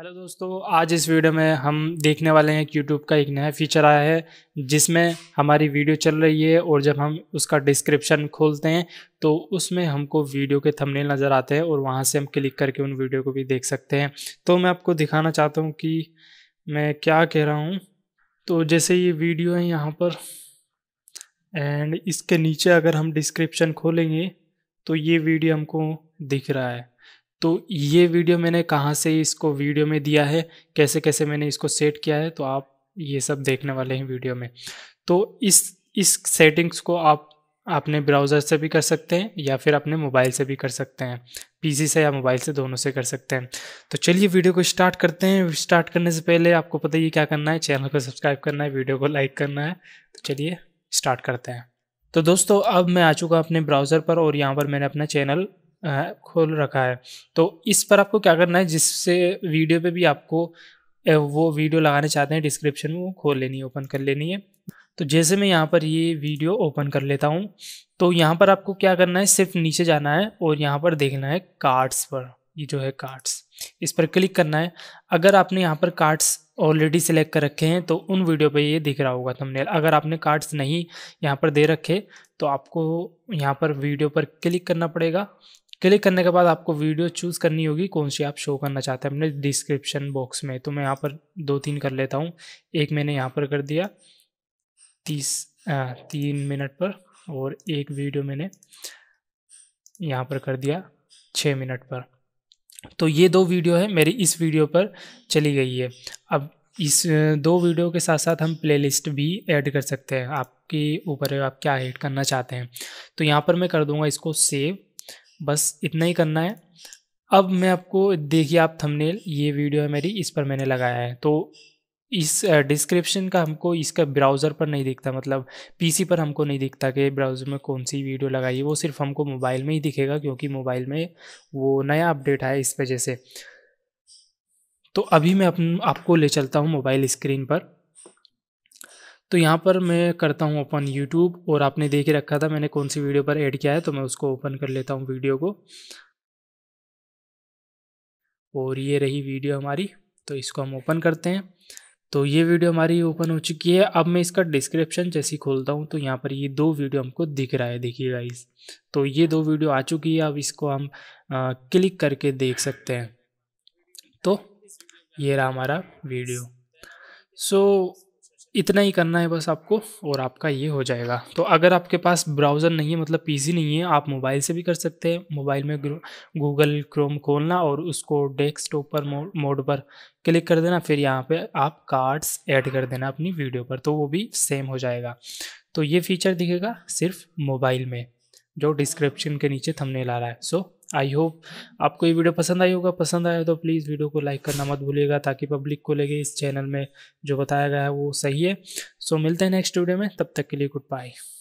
hello दोस्तों आज इस वीडियो में हम देखने वाले हैं कि यूट्यूब का एक नया फीचर आया है जिसमें हमारी वीडियो चल रही है और जब हम उसका डिस्क्रिप्शन खोलते हैं तो उसमें हमको वीडियो के थंबनेल नज़र आते हैं और वहां से हम क्लिक करके उन वीडियो को भी देख सकते हैं तो मैं आपको दिखाना चाहता हूँ कि मैं क्या कह रहा हूँ तो जैसे ये वीडियो है यहाँ पर एंड इसके नीचे अगर हम डिस्क्रिप्शन खोलेंगे तो ये वीडियो हमको दिख रहा है तो ये वीडियो मैंने कहाँ से इसको वीडियो में दिया है कैसे कैसे मैंने इसको सेट किया है तो आप ये सब देखने वाले हैं वीडियो में तो इस इस सेटिंग्स को आप अपने ब्राउज़र से भी कर सकते हैं या फिर अपने मोबाइल से भी कर सकते हैं पीसी से या मोबाइल से दोनों से कर सकते हैं तो चलिए वीडियो को स्टार्ट करते हैं स्टार्ट करने से पहले आपको पता ही क्या करना है चैनल को सब्सक्राइब करना है वीडियो को लाइक करना है तो चलिए स्टार्ट करते हैं तो दोस्तों अब मैं आ चुका अपने ब्राउज़र पर और यहाँ पर मैंने अपना चैनल खोल रखा है तो इस पर आपको क्या करना है जिससे वीडियो पे भी आपको वो वीडियो लगाना चाहते हैं डिस्क्रिप्शन में वो खोल लेनी है ओपन कर लेनी है तो जैसे मैं यहाँ पर ये वीडियो ओपन कर लेता हूँ तो यहाँ पर आपको क्या करना है सिर्फ नीचे जाना है और यहाँ पर देखना है कार्ड्स पर ये जो है कार्ड्स इस पर क्लिक करना है अगर आपने यहाँ पर कार्ड्स ऑलरेडी सिलेक्ट कर रखे हैं तो उन वीडियो पे ये दिख रहा होगा थंबनेल अगर आपने कार्ड्स नहीं यहाँ पर दे रखे तो आपको यहाँ पर वीडियो पर क्लिक करना पड़ेगा क्लिक करने के बाद आपको वीडियो चूज़ करनी होगी कौन सी आप शो करना चाहते हैं अपने डिस्क्रिप्शन बॉक्स में तो मैं यहाँ पर दो तीन कर लेता हूँ एक मैंने यहाँ पर कर दिया तीस आ, तीन मिनट पर और एक वीडियो मैंने यहाँ पर कर दिया छः मिनट पर तो ये दो वीडियो है मेरी इस वीडियो पर चली गई है अब इस दो वीडियो के साथ साथ हम प्लेलिस्ट भी ऐड कर सकते हैं आपके ऊपर आप क्या ऐड करना चाहते हैं तो यहाँ पर मैं कर दूँगा इसको सेव बस इतना ही करना है अब मैं आपको देखिए आप थंबनेल ये वीडियो है मेरी इस पर मैंने लगाया है तो इस डिस्क्रिप्शन का हमको इसका ब्राउज़र पर नहीं दिखता मतलब पीसी पर हमको नहीं दिखता कि ब्राउज़र में कौन सी वीडियो लगाई है वो सिर्फ हमको मोबाइल में ही दिखेगा क्योंकि मोबाइल में वो नया अपडेट आया इस वजह से तो अभी मैं अपन आपको ले चलता हूँ मोबाइल स्क्रीन पर तो यहाँ पर मैं करता हूँ ओपन यूट्यूब और आपने देख ही रखा था मैंने कौन सी वीडियो पर ऐड किया है तो मैं उसको ओपन कर लेता हूँ वीडियो को और ये रही वीडियो हमारी तो इसको हम ओपन करते हैं तो ये वीडियो हमारी ओपन हो चुकी है अब मैं इसका डिस्क्रिप्शन जैसी खोलता हूँ तो यहाँ पर ये दो वीडियो हमको दिख रहा है देखिए गाइस तो ये दो वीडियो आ चुकी है अब इसको हम आ, क्लिक करके देख सकते हैं तो ये रहा हमारा वीडियो सो so, इतना ही करना है बस आपको और आपका ये हो जाएगा तो अगर आपके पास ब्राउज़र नहीं है मतलब पीसी नहीं है आप मोबाइल से भी कर सकते हैं मोबाइल में गूगल क्रोम खोलना और उसको डेस्कटॉप पर मोड पर क्लिक कर देना फिर यहाँ पे आप कार्ड्स ऐड कर देना अपनी वीडियो पर तो वो भी सेम हो जाएगा तो ये फीचर दिखेगा सिर्फ मोबाइल में जो डिस्क्रिप्शन के नीचे थमने ला रहा है सो आई होप आपको ये वीडियो पसंद आई होगा पसंद आया तो प्लीज़ वीडियो को लाइक करना मत भूलिएगा ताकि पब्लिक को लगे इस चैनल में जो बताया गया है वो सही है सो मिलते हैं नेक्स्ट वीडियो में तब तक के लिए गुड बाय